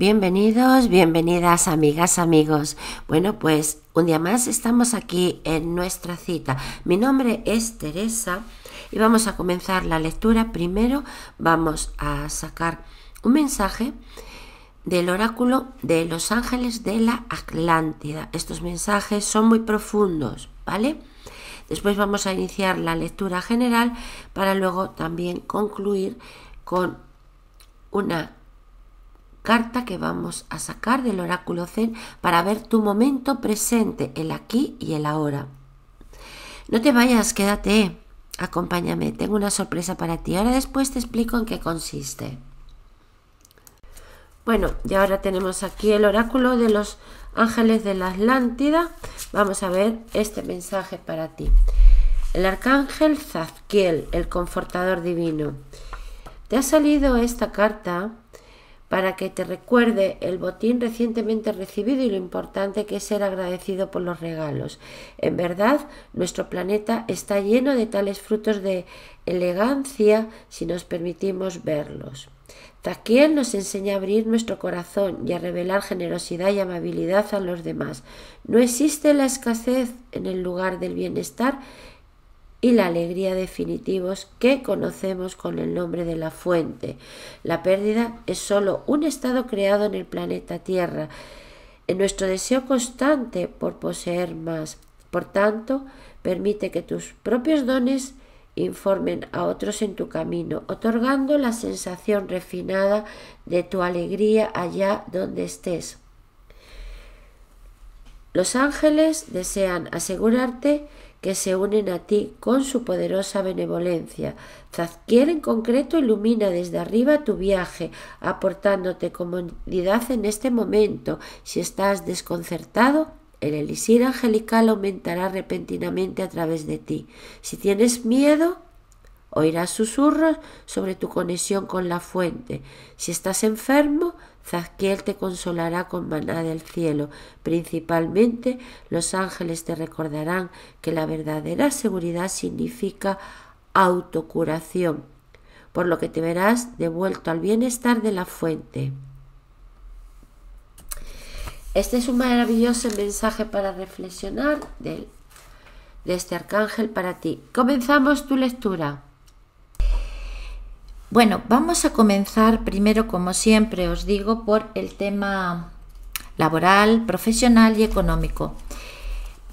Bienvenidos, bienvenidas amigas, amigos. Bueno, pues un día más estamos aquí en nuestra cita. Mi nombre es Teresa y vamos a comenzar la lectura. Primero vamos a sacar un mensaje del oráculo de los ángeles de la Atlántida. Estos mensajes son muy profundos, ¿vale? Después vamos a iniciar la lectura general para luego también concluir con una carta que vamos a sacar del oráculo Zen para ver tu momento presente, el aquí y el ahora. No te vayas, quédate. Acompáñame, tengo una sorpresa para ti. Ahora después te explico en qué consiste. Bueno, y ahora tenemos aquí el oráculo de los ángeles de la Atlántida. Vamos a ver este mensaje para ti. El arcángel zazquiel el confortador divino. Te ha salido esta carta para que te recuerde el botín recientemente recibido y lo importante que es ser agradecido por los regalos. En verdad, nuestro planeta está lleno de tales frutos de elegancia si nos permitimos verlos. Taquiel nos enseña a abrir nuestro corazón y a revelar generosidad y amabilidad a los demás. No existe la escasez en el lugar del bienestar y la alegría definitivos que conocemos con el nombre de la fuente. La pérdida es solo un estado creado en el planeta Tierra, en nuestro deseo constante por poseer más. Por tanto, permite que tus propios dones informen a otros en tu camino, otorgando la sensación refinada de tu alegría allá donde estés. Los ángeles desean asegurarte que se unen a ti con su poderosa benevolencia. Zazquier en concreto ilumina desde arriba tu viaje, aportándote comodidad en este momento. Si estás desconcertado, el elixir angelical aumentará repentinamente a través de ti. Si tienes miedo, oirás susurros sobre tu conexión con la fuente. Si estás enfermo, Zazquiel te consolará con maná del cielo. Principalmente los ángeles te recordarán que la verdadera seguridad significa autocuración, por lo que te verás devuelto al bienestar de la fuente. Este es un maravilloso mensaje para reflexionar de este arcángel para ti. Comenzamos tu lectura. Bueno, vamos a comenzar primero, como siempre os digo, por el tema laboral, profesional y económico.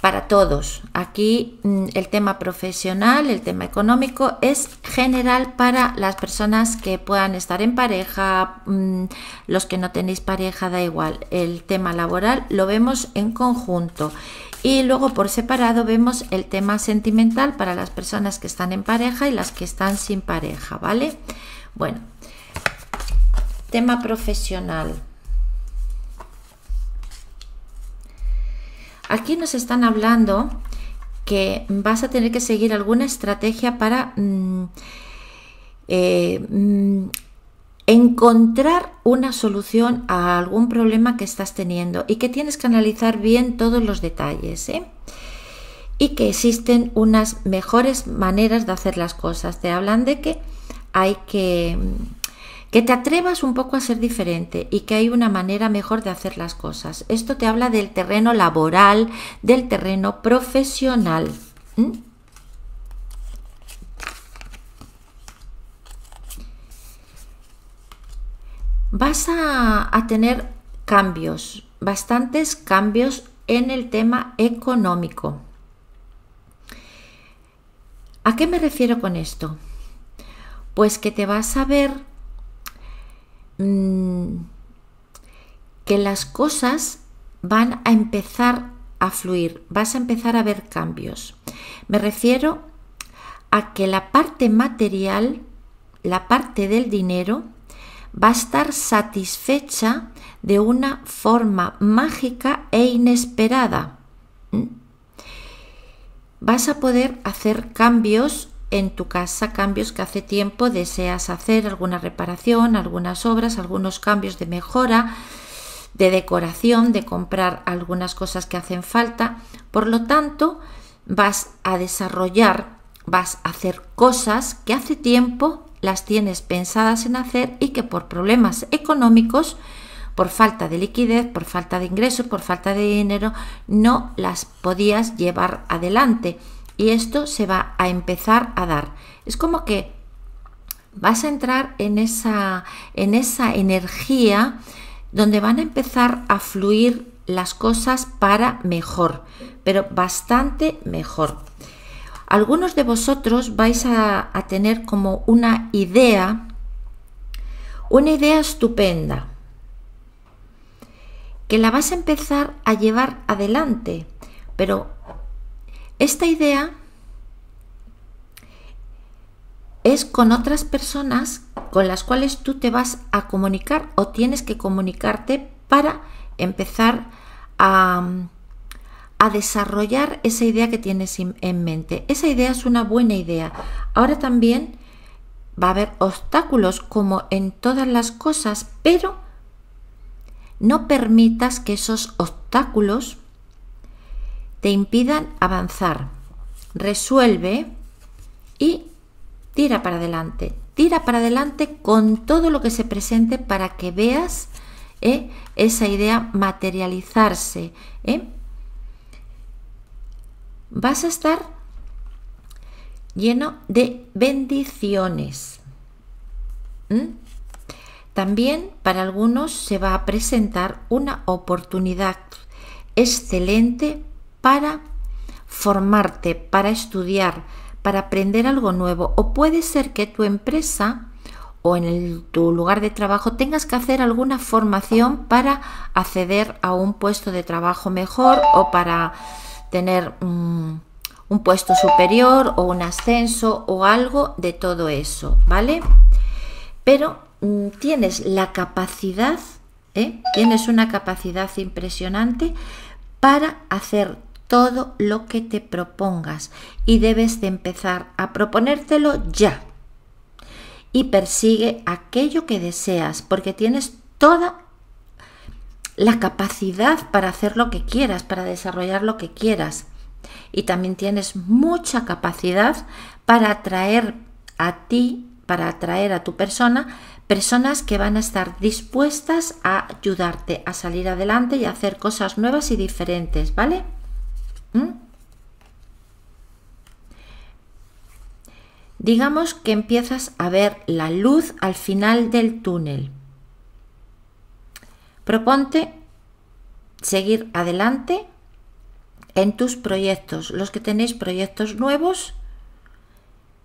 Para todos. Aquí mm, el tema profesional, el tema económico es general para las personas que puedan estar en pareja, mm, los que no tenéis pareja, da igual. El tema laboral lo vemos en conjunto. Y luego por separado vemos el tema sentimental para las personas que están en pareja y las que están sin pareja, ¿vale? Bueno, tema profesional. Aquí nos están hablando que vas a tener que seguir alguna estrategia para mm, eh, mm, encontrar una solución a algún problema que estás teniendo y que tienes que analizar bien todos los detalles. ¿eh? Y que existen unas mejores maneras de hacer las cosas. Te hablan de que hay que que te atrevas un poco a ser diferente y que hay una manera mejor de hacer las cosas. Esto te habla del terreno laboral, del terreno profesional. vas a, tener cambios, bastantes cambios en el tema económico. ¿A qué me refiero con esto? Pues que te vas a ver mm, que las cosas van a empezar a fluir, vas a empezar a ver cambios. Me refiero a que la parte material, la parte del dinero, va a estar satisfecha de una forma mágica e inesperada. ¿Mm? Vas a poder hacer cambios en tu casa, cambios que hace tiempo deseas hacer, alguna reparación, algunas obras, algunos cambios de mejora, de decoración, de comprar algunas cosas que hacen falta. Por lo tanto, vas a desarrollar, vas a hacer cosas que hace tiempo las tienes pensadas en hacer y que por problemas económicos, por falta de liquidez, por falta de ingresos, por falta de dinero, no las podías llevar adelante. Y esto se va a empezar a dar. Es como que vas a entrar en esa, en esa energía donde van a empezar a fluir las cosas para mejor, pero bastante mejor algunos de vosotros vais a, tener como una idea, una idea estupenda, que la vas a empezar a llevar adelante, pero esta idea es con otras personas con las cuales tú te vas a comunicar o tienes que comunicarte para empezar a, a desarrollar esa idea que tienes en mente. Esa idea es una buena idea. Ahora también va a haber obstáculos como en todas las cosas, pero no permitas que esos obstáculos te impidan avanzar. Resuelve y tira para adelante. Tira para adelante con todo lo que se presente para que veas eh, esa idea materializarse. Eh vas a estar lleno de bendiciones. ¿Mm? También para algunos se va a presentar una oportunidad excelente para formarte, para estudiar, para aprender algo nuevo. O puede ser que tu empresa o en tu lugar de trabajo tengas que hacer alguna formación para acceder a un puesto de trabajo mejor o para tener un puesto superior o un ascenso o algo de todo eso, ¿vale? Pero mm, tienes la capacidad, ¿eh? tienes una capacidad impresionante para hacer todo lo que te propongas y debes de empezar a proponértelo ya. Y persigue aquello que deseas porque tienes toda la capacidad para hacer lo que quieras, para desarrollar lo que quieras. Y también tienes mucha capacidad para atraer a ti, para atraer a tu persona, personas que van a estar dispuestas a ayudarte a salir adelante y a hacer cosas nuevas y diferentes, ¿vale? ¿Mm? Digamos que empiezas a ver la luz al final del túnel. Proponte seguir adelante en tus proyectos. Los que tenéis proyectos nuevos,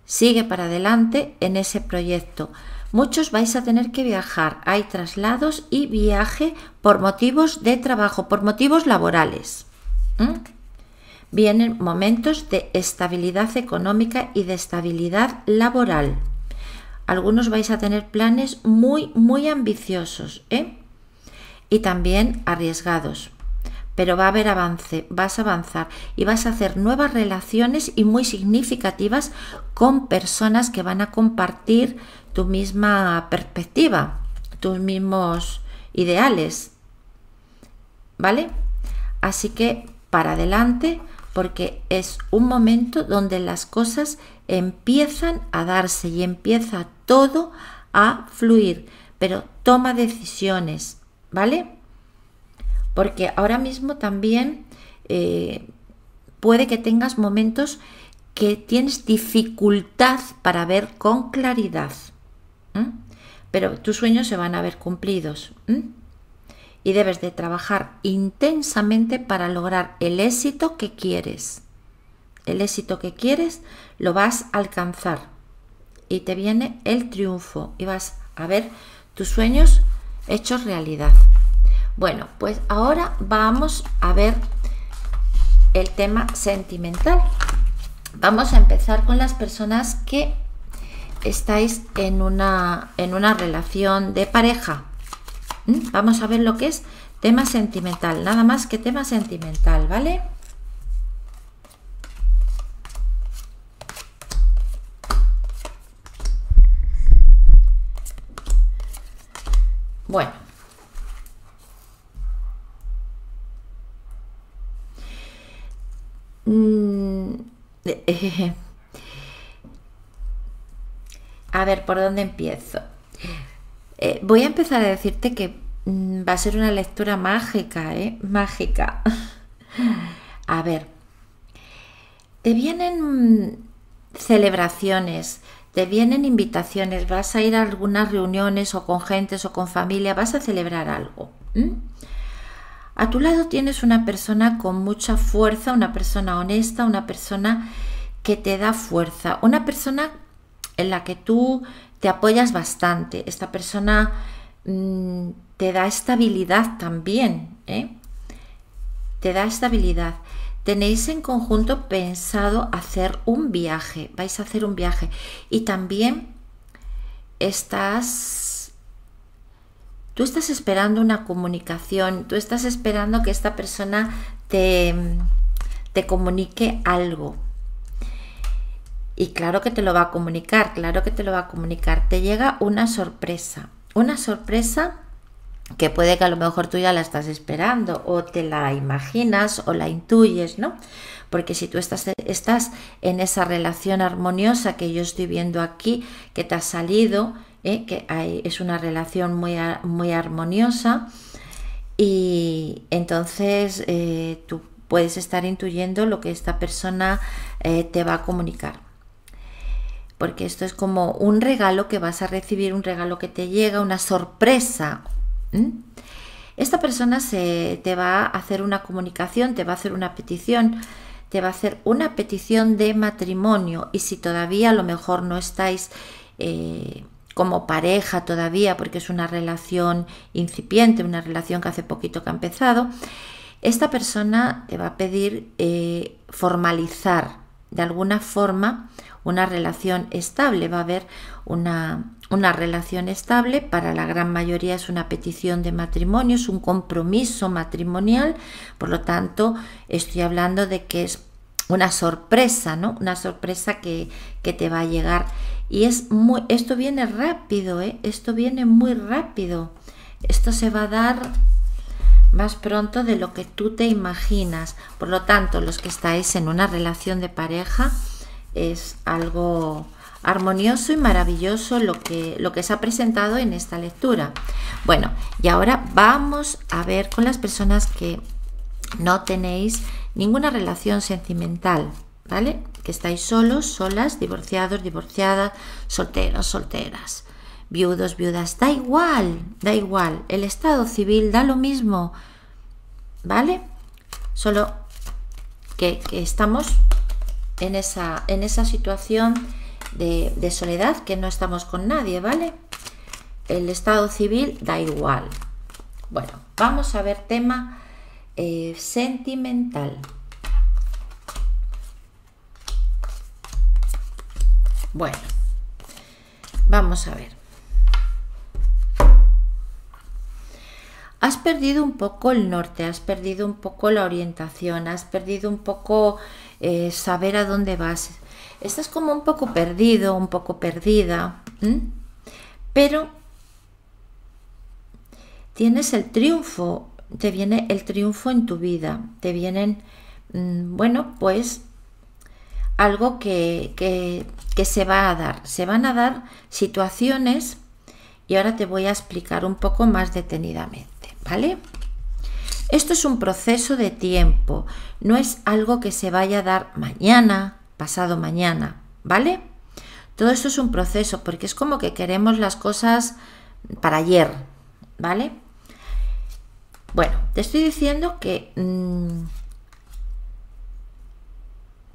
sigue para adelante en ese proyecto. Muchos vais a tener que viajar. Hay traslados y viaje por motivos de trabajo, por motivos laborales. Vienen momentos de estabilidad económica y de estabilidad laboral. Algunos vais a tener planes muy, muy ambiciosos. ¿eh? y también arriesgados. Pero va a haber avance, vas a avanzar y vas a hacer nuevas relaciones y muy significativas con personas que van a compartir tu misma perspectiva, tus mismos ideales. ¿Vale? Así que para adelante porque es un momento donde las cosas empiezan a darse y empieza todo a fluir, pero toma decisiones, ¿vale? Porque ahora mismo también eh, puede que tengas momentos que tienes dificultad para ver con claridad, pero tus sueños se van a ver cumplidos. Y debes de trabajar intensamente para lograr el éxito que quieres. El éxito que quieres lo vas a alcanzar. Y te viene el triunfo y vas a ver tus sueños hechos realidad. Bueno, pues ahora vamos a ver el tema sentimental. Vamos a empezar con las personas que estáis en una, en una relación de pareja. ¿Mm? Vamos a ver lo que es tema sentimental, nada más que tema sentimental, ¿vale? Bueno. Mm, eh, eh, eh. A ver, ¿por dónde empiezo? voy a empezar a decirte que mm, va a ser una lectura mágica, ¿eh? Mágica. A ver, te vienen mm, celebraciones, te vienen invitaciones, vas a ir a algunas reuniones o con gentes o con familia, vas a celebrar algo. A tu lado tienes una persona con mucha fuerza, una persona honesta, una persona que te da fuerza, una persona en la que tú te apoyas bastante. Esta persona mm, te da estabilidad también, ¿eh? te da estabilidad tenéis en conjunto pensado hacer un viaje, vais a hacer un viaje y también estás, tú estás esperando una comunicación, tú estás esperando que esta persona te, te comunique algo. Y claro que te lo va a comunicar, claro que te lo va a comunicar. Te llega una sorpresa, una sorpresa que puede que a lo mejor tú ya la estás esperando o te la imaginas o la intuyes, ¿no? Porque si tú estás, estás en esa relación armoniosa que yo estoy viendo aquí, que te ha salido, ¿eh? que es una relación muy, muy armoniosa, y entonces eh, tú puedes estar intuyendo lo que esta persona eh, te va a comunicar porque esto es como un regalo que vas a recibir, un regalo que te llega, una sorpresa, esta persona se, te va a hacer una comunicación, te va a hacer una petición, te va a hacer una petición de matrimonio y si todavía a lo mejor no estáis eh, como pareja todavía, porque es una relación incipiente, una relación que hace poquito que ha empezado, esta persona te va a pedir eh, formalizar de alguna forma una relación estable, va a haber una, relación estable, para la gran mayoría es una petición de matrimonio, es un compromiso matrimonial, por lo tanto estoy hablando de que es una sorpresa, ¿no? Una sorpresa que, te va a llegar. Y es muy, esto viene rápido, ¿eh? Esto viene muy rápido. Esto se va a dar más pronto de lo que tú te imaginas. Por lo tanto, los que estáis en una relación de pareja, es algo armonioso y maravilloso lo que, lo que se ha presentado en esta lectura. Bueno, y ahora vamos a ver con las personas que no tenéis ninguna relación sentimental, ¿vale? Que estáis solos, solas, divorciados, divorciadas, solteros, solteras, viudos, viudas, da igual, da igual, el estado civil da lo mismo, ¿vale? Solo que, que estamos en esa, en esa situación de, soledad que no estamos con nadie, ¿vale? El estado civil da igual. Bueno, vamos a ver tema eh, sentimental. Bueno, vamos a ver. Has perdido un poco el norte, has perdido un poco la orientación, has perdido un poco eh, saber a dónde vas. Estás como un poco perdido, un poco perdida, pero tienes el triunfo, te viene el triunfo en tu vida, te vienen, mm, bueno, pues algo que, que se va a dar. Se van a dar situaciones y ahora te voy a explicar un poco más detenidamente, ¿vale? Esto es un proceso de tiempo, no es algo que se vaya a dar mañana, pasado mañana, ¿vale? Todo esto es un proceso porque es como que queremos las cosas para ayer, ¿vale? Bueno, te estoy diciendo que mm,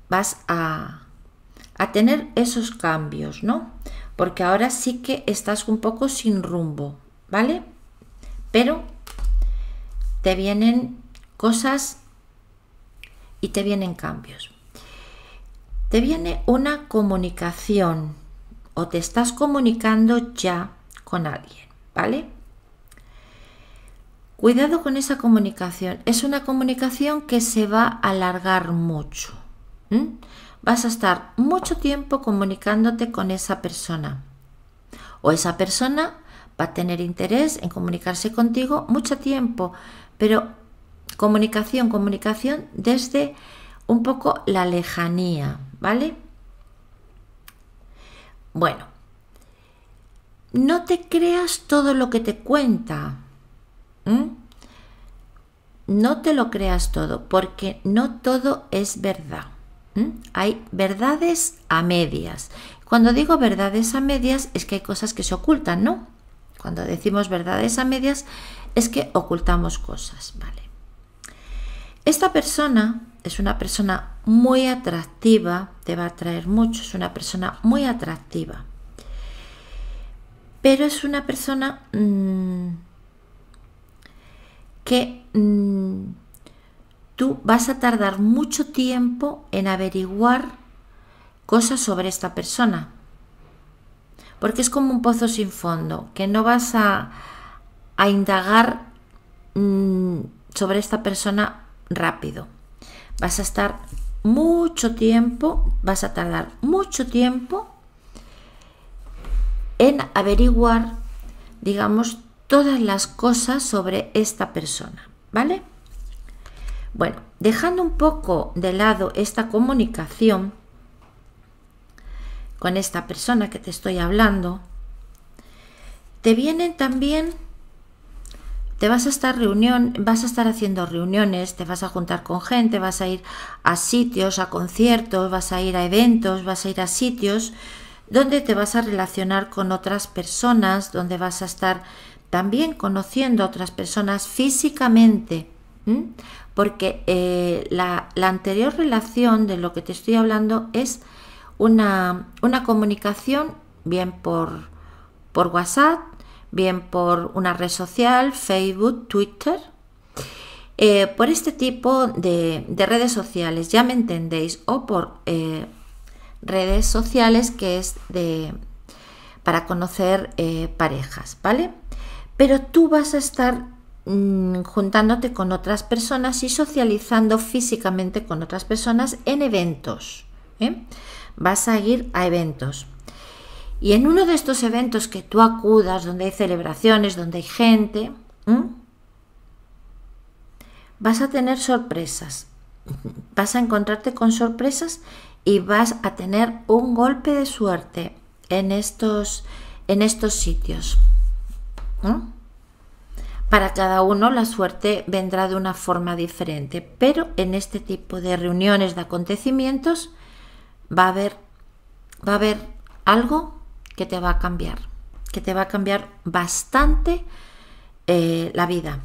vas a, a tener esos cambios, ¿no? Porque ahora sí que estás un poco sin rumbo, ¿vale? Pero te vienen cosas y te vienen cambios. Te viene una comunicación o te estás comunicando ya con alguien, ¿vale? Cuidado con esa comunicación. Es una comunicación que se va a alargar mucho. Vas a estar mucho tiempo comunicándote con esa persona. O esa persona va a tener interés en comunicarse contigo mucho tiempo, pero comunicación, comunicación desde un poco la lejanía, ¿vale? Bueno, no te creas todo lo que te cuenta. No te lo creas todo, porque no todo es verdad. Hay verdades a medias. Cuando digo verdades a medias es que hay cosas que se ocultan, ¿no? Cuando decimos verdades a medias es que ocultamos cosas, ¿vale? Esta persona es una persona muy atractiva, te va a atraer mucho, es una persona muy atractiva. Pero es una persona mm, que mm, tú vas a tardar mucho tiempo en averiguar cosas sobre esta persona porque es como un pozo sin fondo, que no vas a, indagar mm, sobre esta persona rápido. Vas a estar mucho tiempo, vas a tardar mucho tiempo en averiguar, digamos, todas las cosas sobre esta persona, ¿vale? Bueno, dejando un poco de lado esta comunicación, con esta persona que te estoy hablando, te vienen también, te vas a estar reunión, vas a estar haciendo reuniones, te vas a juntar con gente, vas a ir a sitios, a conciertos, vas a ir a eventos, vas a ir a sitios donde te vas a relacionar con otras personas, donde vas a estar también conociendo a otras personas físicamente, porque eh, la anterior relación de lo que te estoy hablando es una, una comunicación, bien por, por WhatsApp, bien por una red social, Facebook, Twitter, eh, por este tipo de, redes sociales, ya me entendéis, o por eh, redes sociales que es de, para conocer eh, parejas, ¿vale? Pero tú vas a estar mm, juntándote con otras personas y socializando físicamente con otras personas en eventos vas a ir a eventos. Y en uno de estos eventos que tú acudas, donde hay celebraciones, donde hay gente, vas a tener sorpresas. Vas a encontrarte con sorpresas y vas a tener un golpe de suerte en estos, sitios. Para cada uno la suerte vendrá de una forma diferente, pero en este tipo de reuniones, de acontecimientos, va a haber, va a haber algo que te va a cambiar, que te va a cambiar bastante eh, la vida.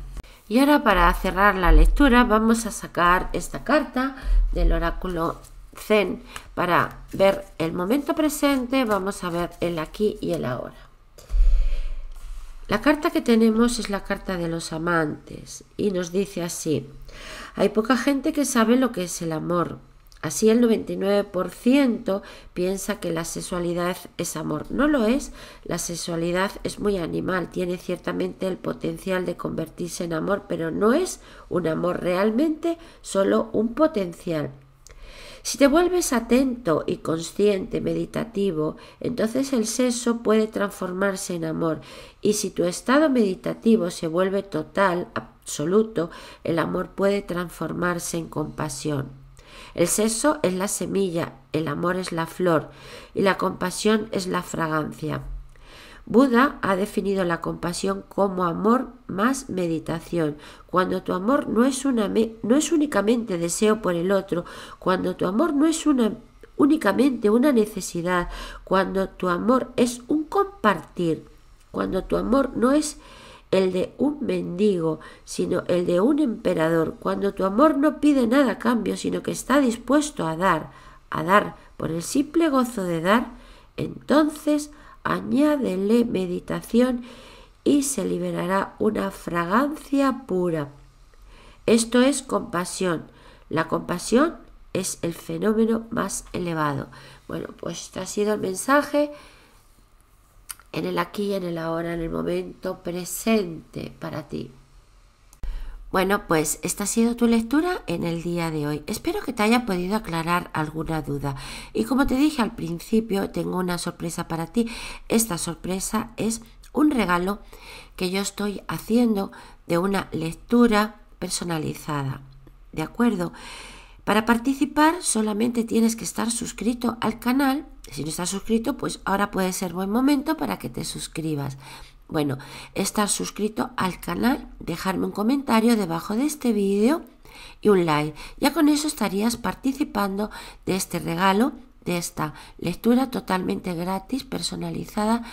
Y ahora para cerrar la lectura vamos a sacar esta carta del oráculo Zen para ver el momento presente, vamos a ver el aquí y el ahora. La carta que tenemos es la carta de los amantes y nos dice así, hay poca gente que sabe lo que es el amor, Así el 99% piensa que la sexualidad es amor. No lo es, la sexualidad es muy animal, tiene ciertamente el potencial de convertirse en amor, pero no es un amor realmente, solo un potencial. Si te vuelves atento y consciente, meditativo, entonces el sexo puede transformarse en amor y si tu estado meditativo se vuelve total, absoluto, el amor puede transformarse en compasión. El sexo es la semilla, el amor es la flor y la compasión es la fragancia. Buda ha definido la compasión como amor más meditación. Cuando tu amor no es, una no es únicamente deseo por el otro, cuando tu amor no es una únicamente una necesidad, cuando tu amor es un compartir, cuando tu amor no es el de un mendigo, sino el de un emperador, cuando tu amor no pide nada a cambio, sino que está dispuesto a dar, a dar por el simple gozo de dar, entonces añádele meditación y se liberará una fragancia pura. Esto es compasión. La compasión es el fenómeno más elevado. Bueno, pues este ha sido el mensaje en el aquí, en el ahora, en el momento presente para ti. Bueno, pues esta ha sido tu lectura en el día de hoy. Espero que te haya podido aclarar alguna duda. Y como te dije al principio, tengo una sorpresa para ti. Esta sorpresa es un regalo que yo estoy haciendo de una lectura personalizada. ¿De acuerdo? Para participar solamente tienes que estar suscrito al canal. Si no estás suscrito, pues ahora puede ser buen momento para que te suscribas. Bueno, estar suscrito al canal, dejarme un comentario debajo de este vídeo y un like. Ya con eso estarías participando de este regalo, de esta lectura totalmente gratis, personalizada,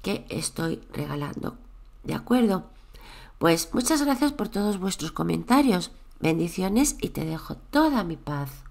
que estoy regalando. ¿De acuerdo? Pues muchas gracias por todos vuestros comentarios. Bendiciones y te dejo toda mi paz.